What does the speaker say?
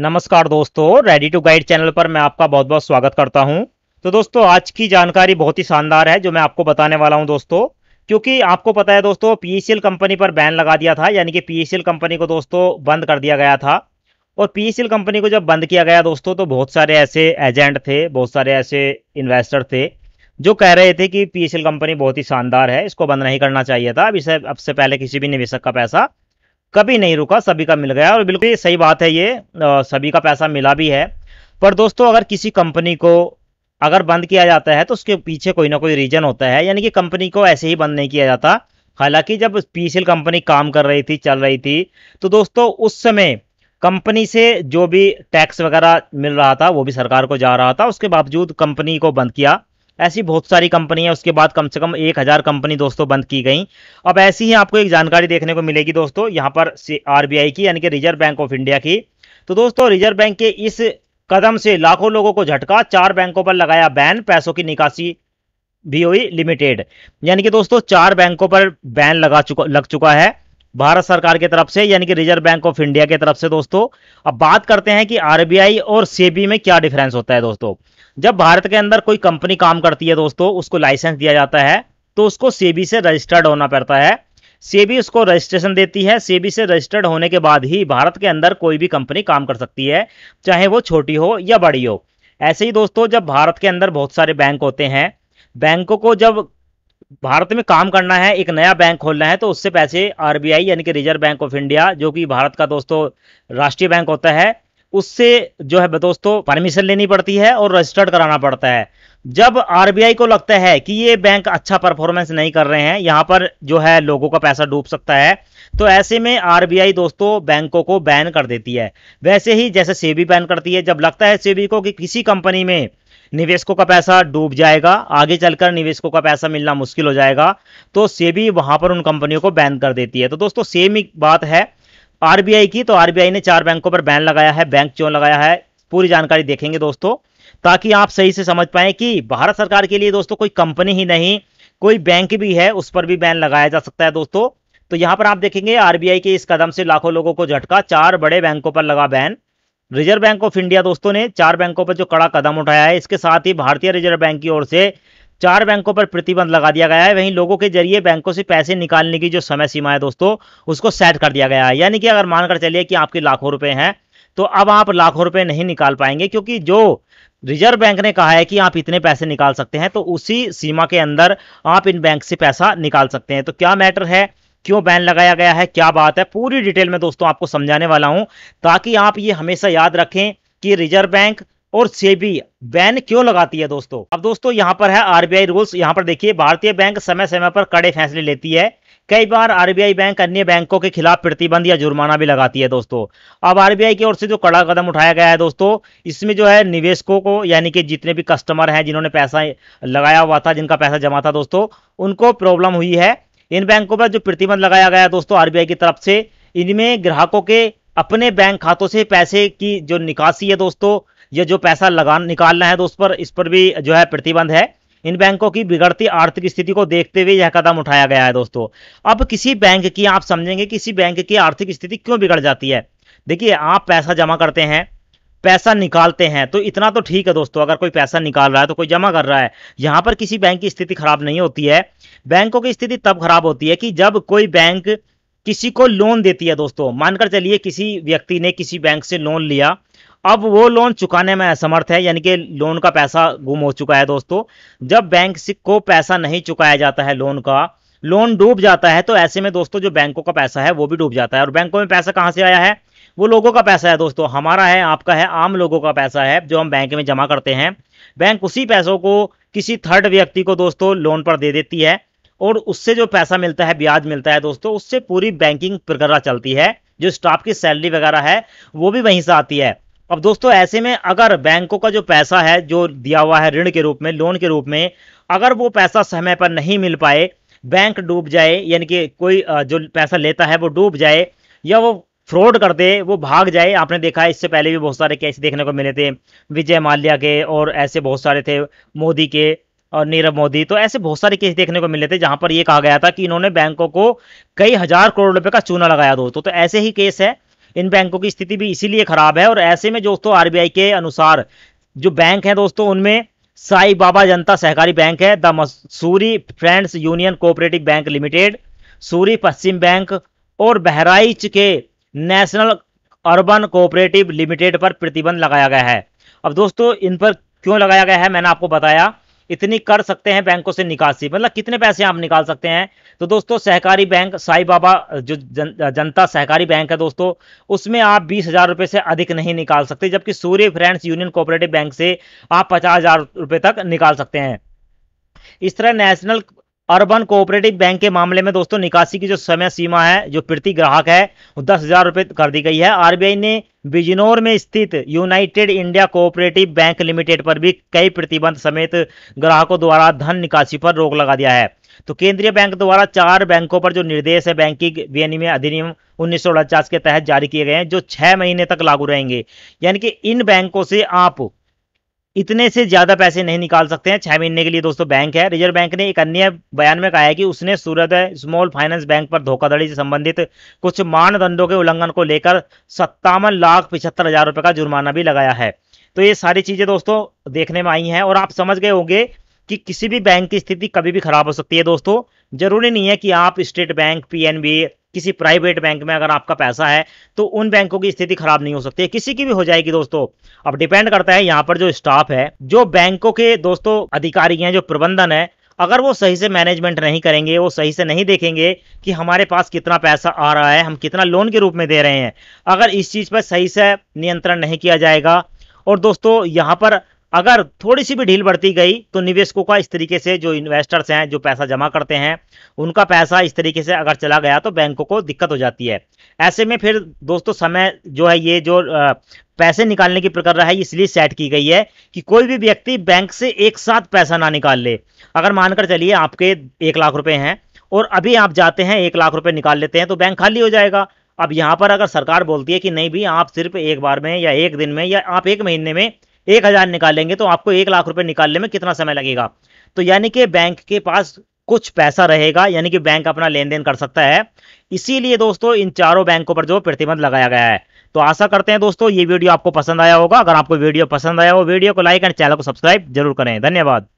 नमस्कार दोस्तों ready to guide channel पर मैं आपका बहुत बहुत स्वागत करता हूं तो दोस्तों आज की जानकारी बहुत ही शानदार है जो मैं आपको बताने वाला हूं दोस्तों क्योंकि आपको पता है दोस्तों पीएसएल e कंपनी पर बैन लगा दिया था यानी कि पीएसएल e कंपनी को दोस्तों बंद कर दिया गया था और पीएसएल e कंपनी को जब बंद किया गया दोस्तों तो बहुत सारे ऐसे एजेंट थे बहुत सारे ऐसे इन्वेस्टर थे जो कह रहे थे कि पीएसएल कंपनी बहुत ही शानदार है इसको बंद नहीं करना चाहिए था अब इसे अब से पहले किसी भी निवेशक का पैसा कभी नहीं रुका सभी का मिल गया और बिल्कुल सही बात है ये सभी का पैसा मिला भी है पर दोस्तों अगर किसी कंपनी को अगर बंद किया जाता है तो उसके पीछे कोई ना कोई रीजन होता है यानी कि कंपनी को ऐसे ही बंद नहीं किया जाता हालांकि जब पी कंपनी काम कर रही थी चल रही थी तो दोस्तों उस समय कंपनी से जो भी टैक्स वगैरह मिल रहा था वो भी सरकार को जा रहा था उसके बावजूद कंपनी को बंद किया ऐसी बहुत सारी कंपनी है उसके बाद कम से कम एक हज़ार कंपनी दोस्तों बंद की गई अब ऐसी ही आपको एक जानकारी देखने को मिलेगी दोस्तों यहाँ पर आर की यानी कि रिजर्व बैंक ऑफ इंडिया की तो दोस्तों रिजर्व बैंक के इस कदम से लाखों लोगों को झटका चार बैंकों पर लगाया बैन पैसों की निकासी भी हुई लिमिटेड यानी कि दोस्तों चार बैंकों पर बैन लगा चुका लग चुका है भारत सरकार की तरफ से यानी कि रिजर्व बैंक ऑफ इंडिया की तरफ से दोस्तों अब बात करते हैं कि आरबीआई और सेबी में क्या डिफरेंस होता है दोस्तों जब भारत के अंदर कोई कंपनी काम करती है दोस्तों उसको लाइसेंस दिया जाता है तो उसको सेबी से रजिस्टर्ड होना पड़ता है सेबी उसको रजिस्ट्रेशन देती है सेबी से रजिस्टर्ड होने के बाद ही भारत के अंदर कोई भी कंपनी काम कर सकती है चाहे वो छोटी हो या बड़ी हो ऐसे ही दोस्तों जब भारत के अंदर बहुत सारे बैंक होते हैं बैंकों को जब भारत में काम करना है एक नया बैंक खोलना है तो उससे पैसे आरबीआई यानी कि रिजर्व बैंक ऑफ इंडिया जो कि भारत का दोस्तों राष्ट्रीय बैंक होता है उससे जो है दोस्तों परमिशन लेनी पड़ती है और रजिस्टर्ड कराना पड़ता है जब आरबीआई को लगता है कि ये बैंक अच्छा परफॉर्मेंस नहीं कर रहे हैं यहाँ पर जो है लोगों का पैसा डूब सकता है तो ऐसे में आरबीआई दोस्तों बैंकों को बैन कर देती है वैसे ही जैसे सेबी बैन करती है जब लगता है सेबी को कि किसी कंपनी में निवेशकों का पैसा डूब जाएगा आगे चलकर निवेशकों का पैसा मिलना मुश्किल हो जाएगा तो सेबी वहां पर उन कंपनियों को बैन कर देती है तो दोस्तों सेम ही बात है आरबीआई की तो आरबीआई ने चार बैंकों पर बैन लगाया है बैंक क्यों लगाया है पूरी जानकारी देखेंगे दोस्तों ताकि आप सही से समझ पाए कि भारत सरकार के लिए दोस्तों कोई कंपनी ही नहीं कोई बैंक भी है उस पर भी बैन लगाया जा सकता है दोस्तों तो यहां पर आप देखेंगे आरबीआई के इस कदम से लाखों लोगों को झटका चार बड़े बैंकों पर लगा ban reserve bank of India दोस्तों ने चार बैंकों पर जो कड़ा कदम उठाया है इसके साथ ही भारतीय रिजर्व बैंक की ओर से चार बैंकों पर प्रतिबंध लगा दिया गया है वहीं लोगों के जरिए बैंकों से पैसे निकालने की जो समय सीमा है दोस्तों उसको सेट कर दिया गया है यानी कि अगर मानकर चलिए कि आपके लाखों रुपए हैं तो अब आप लाखों रुपए नहीं निकाल पाएंगे क्योंकि जो रिजर्व बैंक ने कहा है कि आप इतने पैसे निकाल सकते हैं तो उसी सीमा के अंदर आप इन बैंक से पैसा निकाल सकते हैं तो क्या मैटर है क्यों बैन लगाया गया है क्या बात है पूरी डिटेल में दोस्तों आपको समझाने वाला हूं ताकि आप ये हमेशा याद रखें कि रिजर्व बैंक और सेबी बैन क्यों लगाती है दोस्तों अब दोस्तों यहाँ पर है आरबीआई रूल्स यहाँ पर देखिए भारतीय बैंक समय समय पर कड़े फैसले लेती है कई बार आरबीआई बैंक अन्य बैंकों के खिलाफ प्रतिबंध या जुर्माना भी लगाती है दोस्तों अब आरबीआई की ओर से जो कड़ा कदम उठाया गया है दोस्तों इसमें जो है निवेशकों को यानी कि जितने भी कस्टमर हैं जिन्होंने पैसा लगाया हुआ था जिनका पैसा जमा था दोस्तों उनको प्रॉब्लम हुई है इन बैंकों पर जो प्रतिबंध लगाया गया है दोस्तों आरबीआई की तरफ से इनमें ग्राहकों के अपने बैंक खातों से पैसे की जो निकासी है दोस्तों ये जो पैसा लगा निकालना है तो उस पर इस पर भी जो है प्रतिबंध है इन बैंकों की बिगड़ती आर्थिक स्थिति को देखते हुए यह कदम उठाया गया है दोस्तों अब किसी बैंक की आप समझेंगे किसी बैंक की आर्थिक स्थिति क्यों बिगड़ जाती है देखिए आप पैसा जमा करते हैं पैसा निकालते हैं तो इतना तो ठीक है दोस्तों अगर कोई पैसा निकाल रहा है तो कोई जमा कर रहा है यहां पर किसी बैंक की स्थिति खराब नहीं होती है बैंकों की स्थिति तब खराब होती है कि जब कोई बैंक किसी को लोन देती है दोस्तों मानकर चलिए किसी व्यक्ति ने किसी बैंक से लोन लिया अब वो लोन चुकाने में असमर्थ है यानी कि लोन का पैसा गुम हो चुका है दोस्तों जब बैंक को पैसा नहीं चुकाया जाता है लोन का लोन डूब जाता है तो ऐसे में दोस्तों जो बैंकों का पैसा है वो भी डूब जाता है और बैंकों में पैसा कहाँ से आया है वो लोगों का पैसा है दोस्तों हमारा है आपका है आम लोगों का पैसा है जो हम बैंक में जमा करते हैं बैंक उसी पैसों को किसी थर्ड व्यक्ति को दोस्तों लोन पर दे देती है और उससे जो पैसा मिलता है ब्याज मिलता है दोस्तों उससे पूरी बैंकिंग प्रक्रिया चलती है जो स्टाफ की सैलरी वगैरह है वो भी वहीं से आती है अब दोस्तों ऐसे में अगर बैंकों का जो पैसा है जो दिया हुआ है ऋण के रूप में लोन के रूप में अगर वो पैसा समय पर नहीं मिल पाए बैंक डूब जाए यानी कि कोई जो पैसा लेता है वो डूब जाए या वो फ्रॉड कर दे वो भाग जाए आपने देखा है इससे पहले भी बहुत सारे केस देखने को मिले थे विजय माल्या के और ऐसे बहुत सारे थे मोदी के और नीरव मोदी तो ऐसे बहुत सारे केस देखने को मिले थे जहां पर ये कहा गया था कि इन्होंने बैंकों को कई हजार करोड़ रुपए का चूना लगाया दो तो, तो ऐसे ही केस है इन बैंकों की स्थिति भी इसीलिए खराब है और ऐसे में दोस्तों आरबीआई के अनुसार जो बैंक है दोस्तों उनमें साई बाबा जनता सहकारी बैंक है the Mussoorie friends union cooperative bank limited Suri पश्चिम बैंक और बहराइच के नेशनल अर्बन कोऑपरेटिव लिमिटेड पर प्रतिबंध लगाया गया है अब दोस्तों इन पर क्यों लगाया गया है मैंने आपको बताया इतनी कर सकते हैं बैंकों से निकासी मतलब कितने पैसे आप निकाल सकते हैं तो दोस्तों सहकारी बैंक साई बाबा जो जन, जनता सहकारी बैंक है दोस्तों उसमें आप बीस हज़ार रुपये से अधिक नहीं निकाल सकते जबकि Surya friends union cooperative bank से आप पचास हज़ार रुपये तक निकाल सकते हैं इस तरह नेशनल अर्बन कोऑपरेटिव बैंक के मामले में दोस्तों निकासी की जो समय सीमा है जो प्रति ग्राहक है वो दस हजार रुपये कर दी गई है आरबीआई ने बिजनौर में स्थित united India cooperative bank limited पर भी कई प्रतिबंध समेत ग्राहकों द्वारा धन निकासी पर रोक लगा दिया है तो केंद्रीय बैंक द्वारा चार बैंकों पर जो निर्देश है बैंकिंग विनिमय अधिनियम उन्नीस के तहत जारी किए गए हैं जो छह महीने तक लागू रहेंगे यानी कि इन बैंकों से आप इतने से ज़्यादा पैसे नहीं निकाल सकते हैं छह महीने के लिए दोस्तों बैंक है रिजर्व बैंक ने एक अन्य बयान में कहा है कि उसने सूरत स्मॉल फाइनेंस बैंक पर धोखाधड़ी से संबंधित कुछ मानदंडों के उल्लंघन को लेकर सत्तावन लाख पिछहत्तर हज़ार रुपए का जुर्माना भी लगाया है तो ये सारी चीज़ें दोस्तों देखने में आई हैं और आप समझ गए होंगे कि किसी भी बैंक की स्थिति कभी भी खराब हो सकती है दोस्तों ज़रूरी नहीं है कि आप स्टेट बैंक पीएनबी किसी प्राइवेट बैंक में अगर आपका पैसा है तो उन बैंकों की स्थिति खराब नहीं हो सकती है किसी की भी हो जाएगी दोस्तों अब डिपेंड करता है यहाँ पर जो स्टाफ है जो बैंकों के दोस्तों अधिकारी हैं जो प्रबंधन है अगर वो सही से मैनेजमेंट नहीं करेंगे वो सही से नहीं देखेंगे कि हमारे पास कितना पैसा आ रहा है हम कितना लोन के रूप में दे रहे हैं अगर इस चीज़ पर सही से नियंत्रण नहीं किया जाएगा और दोस्तों यहाँ पर अगर थोड़ी सी भी ढील बढ़ती गई तो निवेशकों का इस तरीके से जो इन्वेस्टर्स हैं जो पैसा जमा करते हैं उनका पैसा इस तरीके से अगर चला गया तो बैंकों को दिक्कत हो जाती है ऐसे में फिर दोस्तों समय जो है ये जो पैसे निकालने की प्रक्रिया है इसलिए सेट की गई है कि कोई भी व्यक्ति बैंक से एक साथ पैसा ना निकाल ले अगर मानकर चलिए आपके एक लाख रुपये हैं और अभी आप जाते हैं एक लाख रुपये निकाल लेते हैं तो बैंक खाली हो जाएगा अब यहाँ पर अगर सरकार बोलती है कि नहीं भी आप सिर्फ एक बार में या एक दिन में या आप एक महीने में एक हज़ार निकालेंगे तो आपको एक लाख रुपए निकालने में कितना समय लगेगा तो यानी कि बैंक के पास कुछ पैसा रहेगा यानी कि बैंक अपना लेन देन कर सकता है इसीलिए दोस्तों इन चारों बैंकों पर जो प्रतिबंध लगाया गया है तो आशा करते हैं दोस्तों ये वीडियो आपको पसंद आया होगा अगर आपको वीडियो पसंद आया हो वीडियो को लाइक एंड चैनल को सब्सक्राइब जरूर करें धन्यवाद